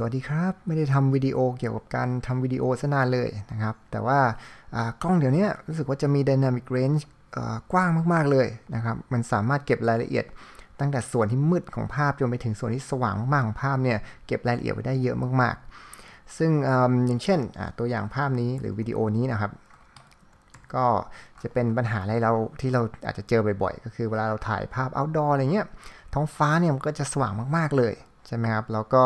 สวัสดีครับ ไม่ได้ทำวิดีโอเกี่ยวกับการทำวิดีโอซะนานเลยนะครับแต่ว่ากล้องเดี๋ยวนี้รู้สึกว่าจะมี Dynamic Range กว้างมาก ๆ เลยนะครับมันสามารถเก็บรายละเอียดตั้งแต่ส่วนที่มืดของภาพจนไปถึงส่วนที่สว่างมากๆของภาพเนี่ยเก็บรายละเอียดไว้ได้เยอะมากๆ ซึ่งออย่างเช่นตัวอย่างภาพนี้หรือวิดีโอนี้นะครับ ก็จะเป็นปัญหาอะไรเราที่เราอาจจะเจอบ่อยๆก็คือเวลาเราถ่ายภาพ outdoor อะไรเงี้ยท้องฟ้าเนี่ยมันก็จะสว่างมากๆเลยใช่ไหมครับแล้วก็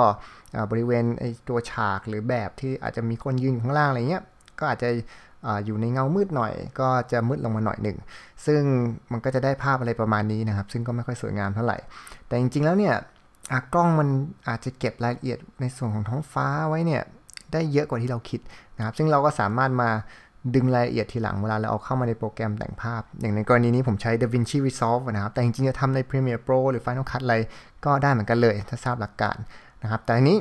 บริเวณไอตัวฉากหรือแบบที่อาจจะมีคนยืนอยู่ข้างล่างอะไรเงี้ยก็อาจจะอยู่ในเงามืดหน่อย ก็จะมืดลงมาหน่อยหนึ่งซึ่งมันก็จะได้ภาพอะไรประมาณนี้นะครับ ซึ่งก็ไม่ค่อยสวยงามเท่าไหร่ แต่จริง ๆ แล้วเนี่ยกล้องมันอาจจะเก็บรายละเอียดในส่วนของท้องฟ้าไว้เนี่ยได้เยอะกว่าที่เราคิดนะครับซึ่งเราก็สามารถมาดึงรายละเอียดทีหลังเวลาเราเอาเข้ามาในโปรแกรมแต่งภาพ อย่างในกรณีนี้ผมใช้ DaVinci Resolve นะครับแต่จริงๆจะทำใน Premiere Pro หรือ Final Cut อะไร ก็ได้เหมือนกันเลยถ้าทราบหลักการนะครับแต่อันนี้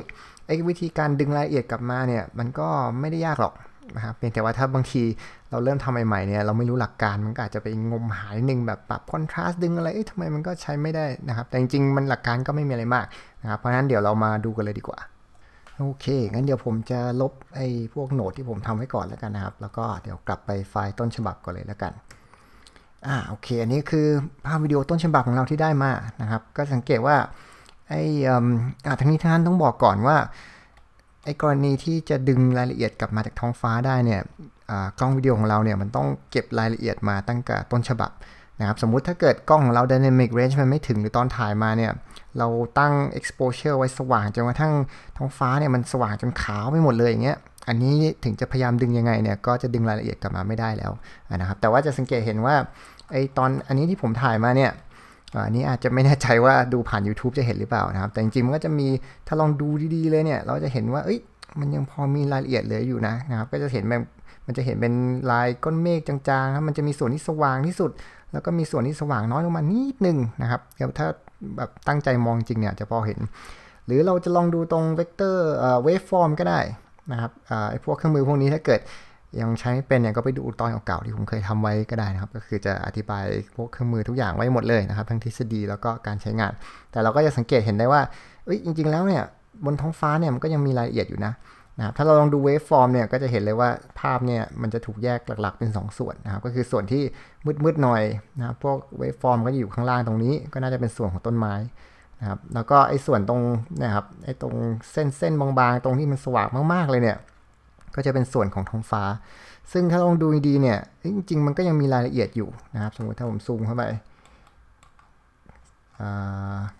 ไอ้วิธีการดึงรายละเอียดกลับมาเนี่ยมันก็ไม่ได้ยากหรอกนะครับเพียงแต่ว่าถ้าบางทีเราเริ่มทำใหม่ๆเนี่ยเราไม่รู้หลักการมันก็อาจจะไปงมหายนึงแบบปรับคอนทราสต์ดึงอะไรทำไมมันก็ใช้ไม่ได้นะครับแต่จริงๆมันหลักการก็ไม่มีอะไรมากนะครับเพราะฉะนั้นเดี๋ยวเรามาดูกันเลยดีกว่าโอเคงั้นเดี๋ยวผมจะลบไอ้พวกโหนดที่ผมทำไว้ก่อนแล้วกันนะครับ แล้วก็เดี๋ยวกลับไปไฟล์ต้นฉบับก่อนเลยแล้วกันอ่าโอเคอันนี้คือภาพวิดีโอต้นฉบับของเราที่ได้มานะครับก็สังเกตว่าไอ้อ่าทั้งนี้ทั้งนั้นต้องบอกก่อนว่าไอ้กรณีที่จะดึงรายละเอียดกลับมาจากท้องฟ้าได้เนี่ยกล้องวิดีโอของเราเนี่ยมันต้องเก็บรายละเอียดมาตั้งแต่ต้นฉบับนะครับสมมุติถ้าเกิดกล้องของเราดินามิกเรนจ์มันไม่ถึงหรือตอนถ่ายมาเนี่ยเราตั้ง exposure ไว้สว่างจนกระทั่งท้องฟ้าเนี่ยมันสว่างจนขาวไปหมดเลยอย่างเงี้ยอันนี้ถึงจะพยายามดึงยังไงเนี่ยก็จะดึงรายละเอียดกลับมาไม่ได้แล้วนะครับแต่ว่าจะสังเกตเห็นว่าไอตอนอันนี้ที่ผมถ่ายมาเนี่ยอันนี้อาจจะไม่แน่ใจว่าดูผ่าน YouTube จะเห็นหรือเปล่านะครับแต่จริงๆ มันก็จะมีถ้าลองดูดี ๆเลยเนี่ยเราจะเห็นว่าเอ้ยมันยังพอมีรายละเอียดเหลืออยู่นะนะครับก็จะเห็นแบบมันจะเห็นเป็นลายก้อนเมฆจางๆครับมันจะมีส่วนที่สว่างที่สุด แล้วก็มีส่วนที่สว่างน้อยลงมานิดนึงนะครับถ้าแบบตั้งใจมองจริงเนี่ยจะพอเห็น หรือเราจะลองดูตรงเวกเตอร์เวฟฟอร์มก็ได้นะครับไอ้พวกเครื่องมือพวกนี้ถ้าเกิดยังใช้เป็นเนี่ยก็ไปดูตอนเก่าๆที่ผมเคยทำไว้ก็ได้นะครับก็คือจะอธิบายพวกเครื่องมือทุกอย่างไว้หมดเลยนะครับทั้งทฤษฎีแล้วก็การใช้งาน แต่เราก็จะสังเกตเห็นได้ว่า จริงๆแล้วเนี่ยบนท้องฟ้าเนี่ยมันก็ยังมีรายละเอียดอยู่นะนะครับถ้าเราลองดูเวฟฟอร์มเนี่ยก็จะเห็นเลยว่าภาพเนี่ยมันจะถูกแยกหลักๆเป็น 2 ส่วนนะครับก็คือส่วนที่มืดๆหน่อยนะครับพวกเวฟฟอร์มก็อยู่ข้างล่างตรงนี้ก็น่าจะเป็นส่วนของต้นไม้นะครับแล้วก็ไอ้ส่วนตรงนะครับไอ้ตรงเส้นเส้นบางๆตรงที่มันสว่างมากๆเลยเนี่ยก็จะเป็นส่วนของท้องฟ้า ซึ่งถ้าลองดูดีเนี่ยจริง ๆ มันก็ยังมีรายละเอียดอยู่นะครับสมมติถ้าผมซูมเข้าไป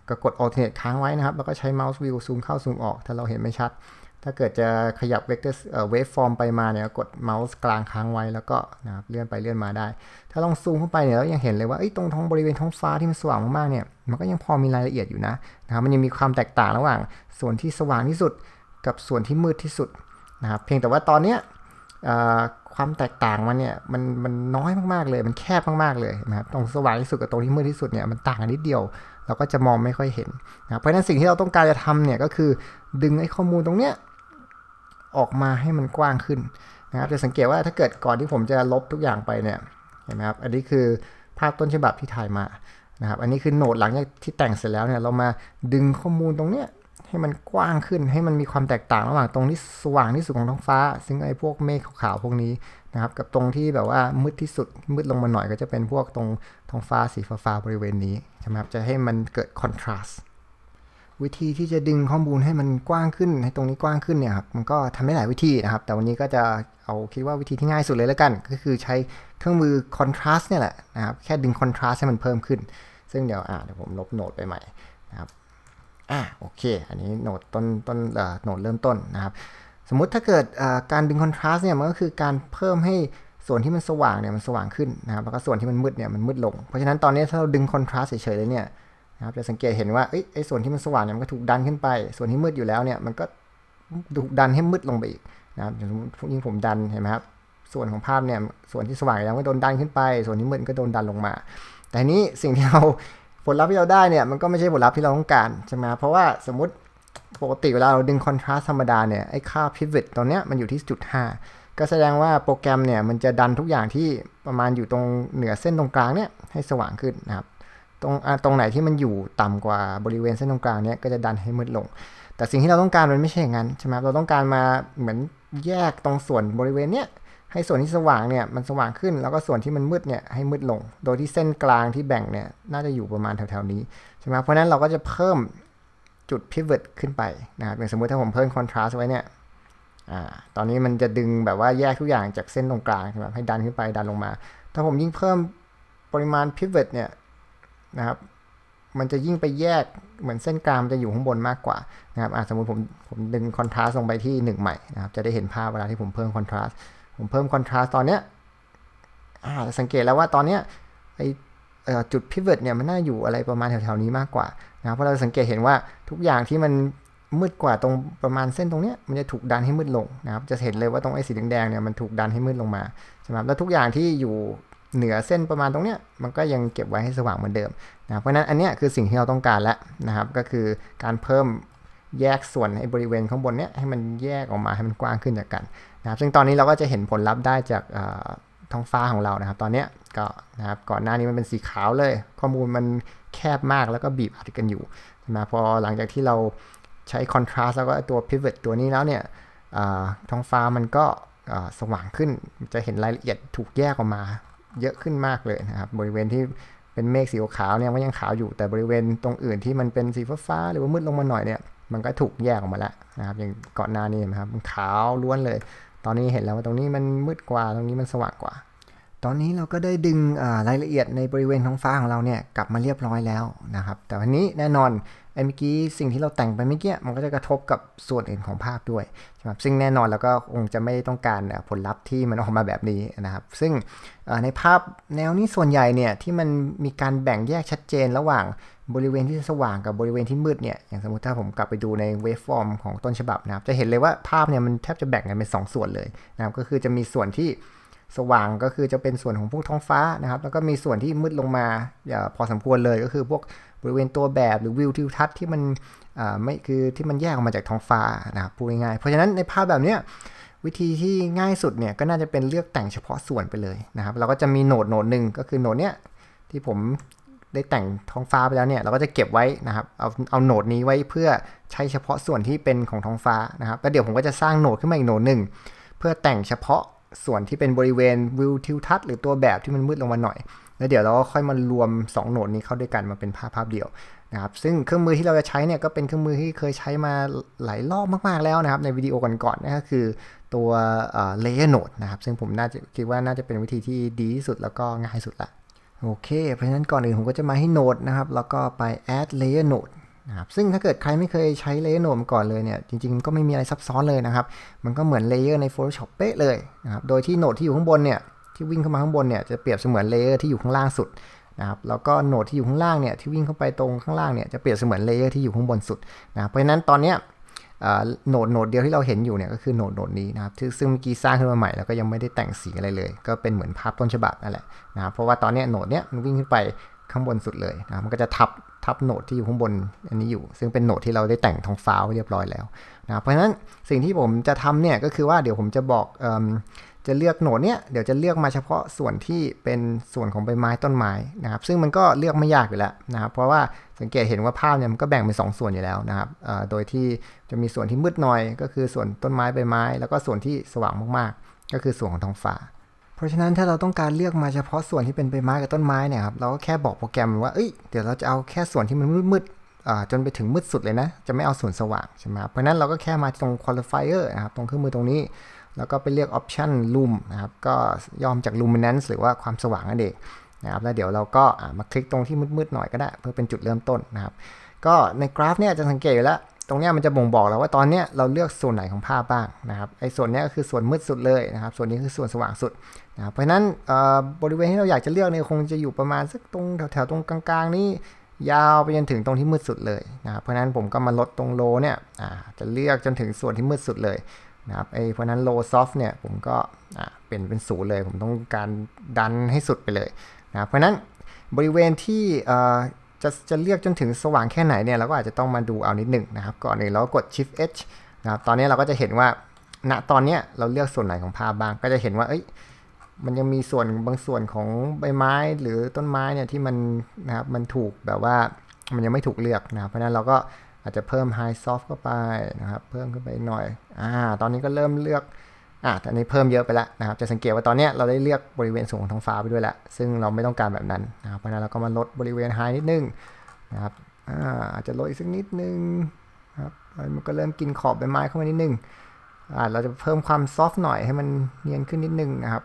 ก็กด alternate ค้างไว้นะครับแล้วก็ใช้ mouse wheel ซูมเข้าซูมออก ถ้าเราเห็นไม่ชัดถ้าเกิดจะขยับเวกเตอร์เวฟฟอร์มไปมาเนี่ย กดเมาส์กลางค้างไว้แล้วก็นะเลื่อนไปเลื่อนมาได้ ถ้าลองซูมเข้าไปเนี่ย เรายังเห็นเลยว่าตรงท้องบริเวณท้องฟ้าที่มันสว่างมากๆ เนี่ย มันก็ยังพอมีรายละเอียดอยู่นะนะครับ มันยังมีความแตกต่างระหว่าง ส่วนที่สว่างที่สุด กับส่วนที่มืดที่สุดนะครับ เพียงแต่ว่าตอนเนี้ยความแตกต่างมันเนี่ยมันมันน้อยมากๆเลย มันแคบมากๆเลยนะครับ ตรงสว่างที่สุดกับตรงที่มืดที่สุดเนี่ย มันต่างกันนิดเดียว เราก็จะมองไม่ค่อยเห็นนะเพราะฉะนั้นสิ่งที่เราต้องการจะทำเนี่ยก็คือดึงไอ้ข้อมูลตรงเนี้ยออกมาให้มันกว้างขึ้นนะครับจะสังเกตว่าถ้าเกิดก่อนที่ผมจะลบทุกอย่างไปเนี่ยเห็นไหมครับอันนี้คือภาพต้นฉบับที่ถ่ายมานะครับอันนี้คือโหนดหลังจากที่แต่งเสร็จแล้วเนี่ยเรามาดึงข้อมูลตรงเนี้ยให้มันกว้างขึ้นให้มันมีความแตกต่าง ระหว่างตรงที่สว่างที่สุดของท้องฟ้าซึ่งไอ้พวกเมฆขาวๆพวกนี้นะครับกับตรงที่แบบว่ามืดที่สุดมืดลงมาหน่อยก็จะเป็นพวกตรงท้องฟ้าสีฟ้าๆบริเวณนี้ใช่ไหมครับจะให้มันเกิดคอนทราสต์วิธีที่จะดึงข้อมูลให้มันกว้างขึ้น ให้ตรงนี้กว้างขึ้นเนี่ยครับมันก็ทำได้หลายวิธีนะครับ แต่วันนี้ก็จะเอาคิดว่าวิธีที่ง่ายสุดเลยแล้วกัน ก็คือใช้เครื่องมืออนทราสต์เนี่ยแหละนะครับแค่ดึงอนทราสต์ให้มันเพิ่มขึ้น ซึ่งเดี๋ยวอ่าเดี๋ยวผมลบโหนดไปใหม่นะครับอ่าโอเค อันนี้โหนดต้นต้นเอ่อโหนดเริ่มต้นนะครับ สมมุติถ้าเกิดการดึงอนทราสต์เนี่ยมันก็คือการเพิ่มให้ส่วนที่มันสว่างเนี่ยมันสว่างขึ้นนะครับแล้วก็ส่วนที่มันมืดเนี่ยมันมืดลงเพราะฉะนั้นตอนนี้ถ้าเราดึงอนทราสต์เฉยๆเลยเนี่ยครับจะสังเกตเห็นว่าไอ้ส่วนที่มันสว่างเนี่ยมันก็ถูกดันขึ้นไป ส่วนที่มืดอยู่แล้วเนี่ยมันก็ถูกดันให้มืดลงไปอีกนะครับยิ่งผมดันเห็นไหมครับ ส่วนของภาพเนี่ยส่วนที่สว่างแล้วก็โดนดันขึ้นไป ส่วนที่มืดก็โดนดันลงมา แต่นี้สิ่งที่เราผลลัพธ์ที่เราได้เนี่ยมันก็ไม่ใช่ผลลัพธ์ที่เราต้องการใช่ไหมเพราะว่าสมมติปกติเวลาเราดึงคอนทราสต์ธรรมดาเนี่ยไอ้ค่าพิเวตตอนเนี้ยมันอยู่ที่จุดห้าก็แสดงว่าโปรแกรมเนี่ยมันจะดันทุกอย่างที่ประมาณอยู่ตรงเหนือเส้นตรงกลางเนี่ยให้สว่างขึ้นนะครับตรงตรงไหนที่มันอยู่ต่ำกว่าบริเวณเส้นตรงกลางเนี้ยก็จะดันให้มืดลง แต่สิ่งที่เราต้องการมันไม่ใช่อย่างนั้นใช่ไหมเราต้องการมาเหมือนแยกตรงส่วนบริเวณเนี้ยให้ส่วนที่สว่างเนี่ยมันสว่างขึ้น แล้วก็ส่วนที่มันมืดเนี่ยให้มืดลง โดยที่เส้นกลางที่แบ่งเนี่ยน่าจะอยู่ประมาณแถวๆนี้ใช่ไหมเพราะนั้นเราก็จะเพิ่มจุดพิเวตขึ้นไปนะครับอย่างสมมติถ้าผมเพิ่มคอนทราสต์ไว้เนี่ยอตอนนี้มันจะดึงแบบว่าแยกทุกอย่างจากเส้นตรงกลางใช่ไหมให้ดันขึ้นไปดันลงมา ถ้าผมยิ่งเพิ่มปริมาณพิเวตเนี่ยนะครับมันจะยิ่งไปแยกเหมือนเส้นกรามจะอยู่ข้างบนมากกว่านะครับสมมติผมผมดึงคอนทราสต์ลงไปที่1 ใหม่นะครับ จะได้เห็นภาพเวลาที่ผมเพิ่มคอนทราสต์ผมเพิ่มคอนทราสต์ตอนเนี้ยสังเกตแล้วว่าตอนเนี้ยไอจุดพิเวทเนี่ยมันน่าอยู่อะไรประมาณแถวๆนี้มากกว่านะเพราะเราสังเกตเห็นว่าทุกอย่างที่มันมืดกว่าตรงประมาณเส้นตรงเนี้ยมันจะถูกดันให้มืดลงนะครับ จะเห็นเลยว่าตรงไอ้สีแดงๆเนี่ยมันถูกดันให้มืดลงมาใช่ไหมแล้วทุกอย่างที่อยู่เหนือเส้นประมาณตรงเนี้ยมันก็ยังเก็บไว้ให้สว่างเหมือนเดิมนะเพราะนั้นอันเนี้ยคือสิ่งที่เราต้องการแล้วนะครับก็คือการเพิ่มแยกส่วนใน้บริเวณข้างบนเนี้ยให้มันแยกออกมาให้มันกว้างขึ้นจากกันนะครับซึ่งตอนนี้เราก็จะเห็นผลลัพธ์ได้จากท้องฟ้าของเรานะครับ ตอนเนี้ยก็นะครับก่อนหน้านี้มันเป็นสีขาวเลย ข้อมูลมันแคบมากแล้วก็บีบอัดกันอยู่มาพอหลังจากที่เราใช้คอนทราสต์แล้วก็ตัว pivot ตัวนี้แล้วเนี่ยท้องฟ้ามันก็สว่างขึ้น จะเห็นรายละเอียดถูกแยกออกมาเยอะขึ้นมากเลยนะครับบริเวณที่เป็นเมฆสีขาวเนี่ยก็ยังขาวอยู่แต่บริเวณตรงอื่นที่มันเป็นสีฟ้าหรือว่ามืดลงมาหน่อยเนี่ยมันก็ถูกแยกออกมาแล้วนะครับอย่างเกาะนานี่นะครับมันขาวล้วนเลย ตอนนี้เห็นแล้วว่าตรงนี้มันมืดกว่าตรงนี้มันสว่างกว่า ตอนนี้เราก็ได้ดึงรายละเอียดในบริเวณท้องฟ้าของเราเนี่ยกลับมาเรียบร้อยแล้วนะครับแต่วันนี้แน่นอนไอ้เมื่อกี้สิ่งที่เราแต่งไปเมื่อกี้มันก็จะกระทบกับส่วนอื่นของภาพด้วยใช่ไหมซึ่งแน่นอนแล้วก็คงจะไม่ต้องการผลลัพธ์ที่มันออกมาแบบนี้นะครับ ซึ่งในภาพแนวนี้ส่วนใหญ่เนี่ยที่มันมีการแบ่งแยกชัดเจนระหว่างบริเวณที่สว่างกับบริเวณที่มืดเนี่ยอย่างสมมติถ้าผมกลับไปดูในเวฟฟอร์มของต้นฉบับนะครับ จะเห็นเลยว่าภาพเนี่ยมันแทบจะแบ่งกันเป็น2สส่วนเลยนะครับก็คือจะมีส่วนที่สว่างก็คือจะเป็นส่วนของพวกท้องฟ้านะครับแล้วก็มีส่วนที่มืดลงมาอย่าพอสมควรเลย ก็คือพวกบริเวณตัวแบบหรือ วิวทิวทัศน์ที่มันไม่คือที่มันแยกออกมาจากท้องฟ้านะครับพูดง่ายๆเพราะฉะนั้นในภาพแบบเนี้ยวิธีที่ง่ายสุดเนี่ยก็น่าจะเป็นเลือกแต่งเฉพาะส่วนไปเลยนะครับเราก็จะมีโหนดโหนดหนึ่งก็คือโหนดเนี้ยที่ผมได้แต่งท้องฟ้าไปแล้วเนี่ยเราก็จะเก็บไว้นะครับเอาเอาโหนดนี้ไว้เพื่อใช้เฉพาะส่วนที่เป็นของท้องฟ้านะครับแล้วเดี๋ยวผมก็จะสร้างโหนดขึ้นมาอีกโหนดหนึ่งเพื่อแต่งเฉพาะส่วนที่เป็นบริเวณวิวทิวทัศน์หรือตัวแบบที่มันมืดลงมาหน่อย แล้วเดี๋ยวเราก็ค่อยมารวม 2โหนดนี้เข้าด้วยกันมาเป็นภาพ ภาพเดียวนะครับซึ่งเครื่องมือที่เราจะใช้เนี่ยก็เป็นเครื่องมือที่เคยใช้มาหลายรอบมากๆแล้วนะครับ ในวิดีโอก่อนๆนะนก็คือตัวเลเยอร์โหนดนะครับซึ่งผมน่าจะคิดว่าน่าจะเป็นวิธีที่ดีที่สุดแล้วก็ง่ายสุดละโอเค เพราะฉะนั้นก่อนอื่นผมก็จะมาให้โหนดนะครับแล้วก็ไป add layer node นะครับซึ่งถ้าเกิดใครไม่เคยใช้เลเยอร์โนมก่อนเลยเนี่ยจริง ๆก็ไม่มีอะไรซับซ้อนเลยนะครับมันก็เหมือนเลเยอร์ใน Photoshop เป๊ะเลยนะครับโดยที่โหนดที่อยู่ข้างบนเนี่ยที่วิ่งเข้ามาข้างบนเนี่ยจะเปรียบเสมือนเลเยอร์ที่อยู่ข้างล่างสุดนะครับแล้วก็โหนดที่อยู่ข้างล่างเนี่ยที่วิ่งเข้าไปตรงข้างล่างเนี่ยจะเปรียบเสมือนเลเยอร์ที่อยู่ข้างบนสุดนะเพราะฉะนั้นตอนเนี้ยโหนดโหนดเดียวที่เราเห็นอยู่เนี่ยก็คือโหนดโหนดนี้นะครับซึ่งเมื่อกี้สร้างขึ้นมาใหม่แล้วก็ยังไม่ได้แต่งสีอะไรเลย ก็เป็นเหมือนภาพต้นฉบับนั่นแหละนะครับเพราะว่าตอนนี้โหนดเนี้ยมันวิ่งขึ้นไปข้างบนสุดเลยนะมันก็จะทับทับโหนดที่อยู่ข้างบนอันนี้อยู่ ซึ่งเป็นโหนดที่เราได้แต่งทองฟ้าเรียบร้อยแล้วนะเพราะฉะนั้นสิ่งที่ผมจะทำเนี่ยก็คือว่าเดี๋ยวผมจะบอกอจะเลือกโหนดเนี่ยเดี๋ยวจะเลือกมาเฉพาะส่วนที่เป็นส่วนของใบไม้ต้นไม้นะครับซึ่งมันก็เลือกไม่ยากอยู่แล้วนะครับเพราะว่าสังเกตเห็นว่าภาพเนี่ยมันก็แบ่งเป็น2ส่วนอยู่แล้วนะครับโดยที่จะมีส่วนที่มืดหน่อยก็คือส่วนต้นไม้ใบไม้ แล้วก็ส่วนที่สว่างมากๆก็คือส่วนของทองฟ้าเพราะฉะนั้นถ้าเราต้องการเลือกมาเฉพาะส่วนที่เป็นใบไม้กับต้นไม้เนี่ยครับ เราก็แค่บอกโปรแกรมว่า เอ้ย เดี๋ยวเราจะเอาแค่ส่วนที่มันมืดๆจนไปถึงมืดสุดเลยนะ จะไม่เอาส่วนสว่างใช่ไหมเพราะนั้นเราก็แค่มาตรง qualifier นะครับ ตรงเครื่องมือตรงนี้ แล้วก็ไปเลือก option l u m นะครับ ก็ยอมจาก luminance หรือว่าความสว่างนั่นเองนะครับ แล้วเดี๋ยวเราก็มาคลิกตรงที่มืดๆ หน่อยก็ได้ เพื่อเป็นจุดเริ่มต้นนะครับ ก็ในกราฟเนี่ยจะสังเกตอยู่แล้วตรงนี้มันจะบ่งบอกแล้วว่าตอนนี้เราเลือกส่วนไหนของภาพบ้างนะครับไอ้ส่วนนี้ก็คือส่วนมืดสุดเลยนะครับส่วนนี้คือส่วนสว่างสุดนะครับเพราะฉะนั้นบริเวณที่เราอยากจะเลือกเนี่ยคงจะอยู่ประมาณสักตรงแถวๆตรงกลาง ๆ นี้ยาวไปจนถึงตรงที่มืดสุดเลยนะครับเพราะฉะนั้นผมก็มาลดตรงโลเนี่ยจะเลือกจนถึงส่วนที่มืดสุดเลยนะครับไอ้เพราะนั้นโลซอฟเนี่ยผมก็เป็นเป็นศูนย์เลยผมต้องการดันให้สุดไปเลยนะเพราะนั้นบริเวณที่จะจะเลือกจนถึงสว่างแค่ไหนเนี่ยเราก็อาจจะต้องมาดูเอานิดหนึ่งนะครับก่อนนึ่งเราก็กด Shift edge นะครับตอนนี้เราก็จะเห็นว่าณตอนนี้เราเลือกส่วนไหนของภาพบ้างก็จะเห็นว่าเอ้ยมันยังมีส่วนบางส่วนของใบไม้หรือต้นไม้เนี่ยที่มันนะครับมันถูกแบบว่ามันยังไม่ถูกเลือกนะเพราะนั้นเราก็อาจจะเพิ่ม High Soft เข้าไปนะครับเพิ่มขึ้นไปหน่อยอ่าตอนนี้ก็เริ่มเลือกอ่ะอันนี้เพิ่มเยอะไปแล้วนะครับ จะสังเกตว่าตอนนี้เราได้เลือกบริเวณสูงของท้องฟ้าไปด้วยแล้ว ซึ่งเราไม่ต้องการแบบนั้นนะครับ เพราะนั้นเราก็มาลดบริเวณไฮนิดนึงนะครับ อ่าอาจจะลดอีกสักนิดนึงครับมันก็เริ่มกินขอบใบไม้เข้ามานิดนึง อ่าเราจะเพิ่มความซอฟต์หน่อยให้มันเนียนขึ้นนิดนึงนะครับ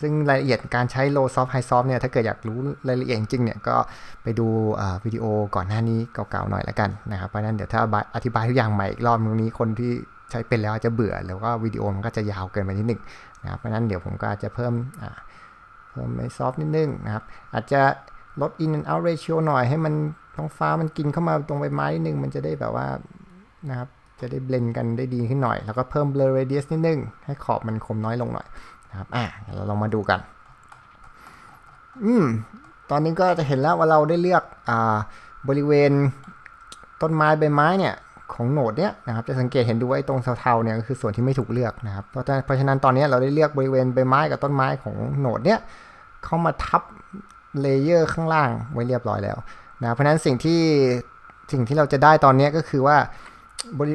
ซึ่งรายละเอียดการใช้โลซอฟต์ไฮซอฟต์เนี่ย ถ้าเกิดอยากรู้รายละเอียดจริงเนี่ย ก็ไปดูวิดีโอก่อนหน้านี้เก่าๆหน่อยละกันนะครับ เพราะนั้นเดี๋ยวถ้าอธิบายทุกอย่างใหม่อีกรอบตรงนี้คนที่ใช้เป็นแล้วจะเบื่อ แล้วก็วิดีโอมันก็จะยาวเกินไปนิดนึงนะครับเพราะนั้นเดี๋ยวผมก็อาจจะเพิ่มเพิ่มไปซอฟนิดนึงนะครับอาจจะลด in and out ratio หน่อยให้มันท้องฟ้ามันกินเข้ามาตรงใบไม้นิดนึง มันจะได้แบบว่านะครับจะได้เบลนกันได้ดีขึ้นหน่อยแล้วก็เพิ่ม blur radius นิดนึง ให้ขอบมันคมน้อยลงหน่อยนะครับอ่ะเราลองมาดูกันอืมตอนนี้ก็จะเห็นแล้วว่าเราได้เลือกอ่าบริเวณต้นไม้ใบไม้เนี่ยของโหนดเนี้ยนะครับจะสังเกตเห็นดูว่าไอ้ตรงเทาๆเนี่ยก็คือส่วนที่ไม่ถูกเลือกนะครับเพราะฉะนั้นตอนนี้เราได้เลือกบริเวณใบไม้กับต้นไม้ของโหนดเนี้ยเข้ามาทับเลเยอร์ข้างล่างไว้เรียบร้อยแล้วนะเพราะฉะนั้นสิ่งที่สิ่งที่เราจะได้ตอนนี้ก็คือว่า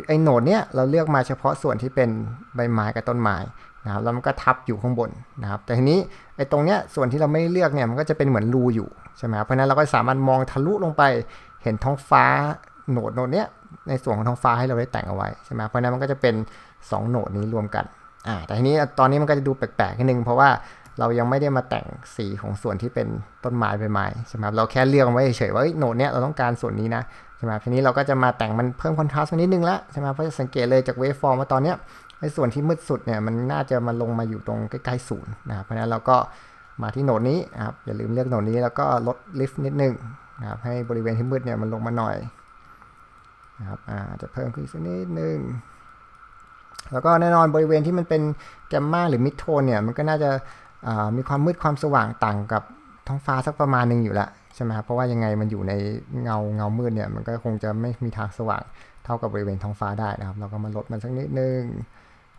ไอ้โหนดเนี้ยเราเลือกมาเฉพาะส่วนที่เป็นใบไม้กับต้นไม้นะครับแล้วมันก็ทับอยู่ข้างบนนะครับแต่ทีนี้ไอ้ตรงเนี้ยส่วนที่เราไม่เลือกเนี่ยมันก็จะเป็นเหมือนรูอยู่ใช่ไหมเพราะนั้นเราก็สามารถมองทะลุลงไปเห็นท้องฟ้าโหนดโหนดเนี้ยในส่วนของท้องฟ้าให้เราได้แต่งเอาไว้ใช่ไหมเพราะนั้นมันก็จะเป็น 2 โหนดนี้รวมกันอ่าแต่ทีนี้ตอนนี้มันก็จะดูแปลกๆ นิดนึง เพราะว่าเรายังไม่ได้มาแต่งสีของส่วนที่เป็นต้นไม้ใบไม้ใช่ไหมเราแค่เลือกไว้เฉยๆว่าโหนดเนี้ยเราต้องการส่วนนี้นะใช่ไหมทีนี้เราก็จะมาแต่งมันเพิ่มคอนทราสต์นิดนึงละใช่ไหมเพราะจะสังเกตเลยจากเวฟฟอร์มว่าตอนเนี้ยในส่วนที่มืดสุดเนี่ยมันน่าจะมาลงมาอยู่ตรงใกล้ๆศูนย์นะครับเพราะนั้นเราก็มาที่โหนดนี้นะครับอย่าลืมเลือกโหนดนี้แล้วก็ลดลิฟต์นิดนึงนะครับให้บริเวณที่มืดเนี่ยมันลงมาหน่อยนะครับอาจะเพิ่มขึ้นสักนิดนึงแล้วก็แน่นอนบริเวณที่มันเป็นแกมมาหรือมิดโทนเนี่ยมันก็น่าจะมีความมืดความสว่างต่างกับท้องฟ้าสักประมาณหนึ่งอยู่ละใช่ไหมครับเพราะว่ายังไงมันอยู่ในเงาเงามืดเนี่ยมันก็คงจะไม่มีทางสว่างเท่ากับบริเวณท้องฟ้าได้นะครับ เราก็มาลดมันสักนิดนึง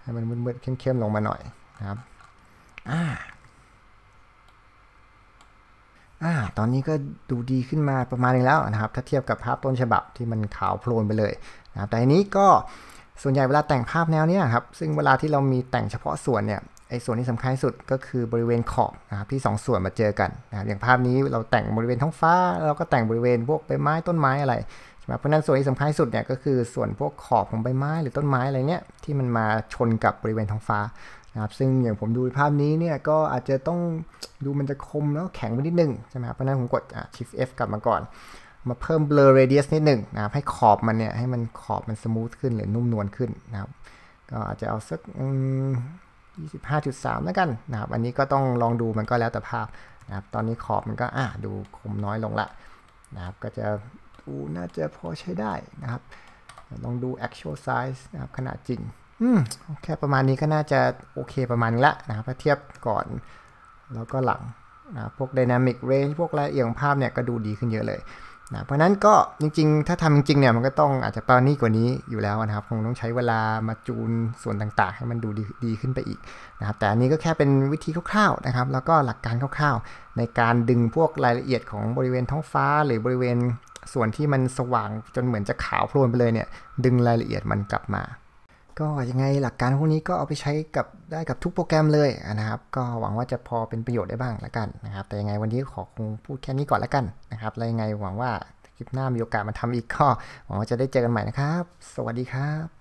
ให้มันมืดๆเข้มๆ ลงมาหน่อยนะครับอ่าอ่าตอนนี้ก็ดูดีขึ้นมาประมาณนึงแล้วนะครับถ้าเทียบกับภาพต้นฉบับที่มันขาวโพลนไปเลยนะครับแต่อันนี้ก็ส่วนใหญ่เวลาแต่งภาพแนวเนี้ยครับซึ่งเวลาที่เรามีแต่งเฉพาะส่วนเนี่ยไอ้ส่วนที่สำคัญสุดก็คือบริเวณขอบนะครับที่ 2 ส่วนมาเจอกันนะอย่างภาพนี้เราแต่งบริเวณท้องฟ้าเราก็แต่งบริเวณพวกใบไม้ต้นไม้อะไรใช่ไหมเพราะนั้นส่วนที่สำคัญสุดเนี่ยก็คือส่วนพวกขอบของใบไม้หรือต้นไม้อะไรเนี้ยที่มันมาชนกับบริเวณท้องฟ้าครับซึ่งอย่างผมดูภาพนี้เนี่ยก็อาจจะต้องดูมันจะคมแล้วแข็งไปนิดนึงใช่ไหมครับเพราะนั้นผมกด Shift F กลับมาก่อน มาเพิ่ม blur radius นิดหนึ่งนะครับให้ขอบมันเนี่ยให้มันขอบมันสมูทขึ้นหรือนุ่มนวลขึ้นนะครับก็อาจจะเอาสักยี่สิบห้าจุดสามแล้วกันนะครับอันนี้ก็ต้องลองดูมันก็แล้วแต่ภาพนะครับตอนนี้ขอบมันก็อ่ะดูคมน้อยลงละนะครับก็จะดูน่าจะพอใช้ได้นะครับลองดู actual size นะครับขนาดจริงอืมแค่ประมาณนี้ก็น่าจะโอเคประมาณละนะครับ เทียบก่อนแล้วก็หลังนะ พวก Dynamic Range พวกรายละเอียดภาพเนี่ยก็ดูดีขึ้นเยอะเลยนะ เพราะนั้นก็จริงๆ ถ้าทำจริงๆเนี่ยมันก็ต้องอาจจะปรนีีกว่านี้อยู่แล้วนะครับ คงต้องใช้เวลามาจูนส่วนต่างๆ ให้มันดูดีดขึ้นไปอีกนะครับ แต่อันนี้ก็แค่เป็นวิธีคร่าวๆนะครับ แล้วก็หลักการคร่าว ๆ ในการดึงพวกรายละเอียดของบริเวณท้องฟ้า หรือบริเวณส่วนที่มันสว่างจนเหมือนจะขาวโพลนไปเลยเนี่ย ดึงรายละเอียดมันกลับมาก็ยังไงหลักการพวกนี้ก็เอาไปใช้กับได้กับทุกโปรแกรมเลยนะครับก็หวังว่าจะพอเป็นประโยชน์ได้บ้างละกันนะครับ แต่ยังไงวันนี้ขอคงพูดแค่นี้ก่อนละกันนะครับแล้วยังไงหวังว่าคลิปหน้ามีโอกาสมาทำอีกก็หวังว่าจะได้เจอกันใหม่นะครับ สวัสดีครับ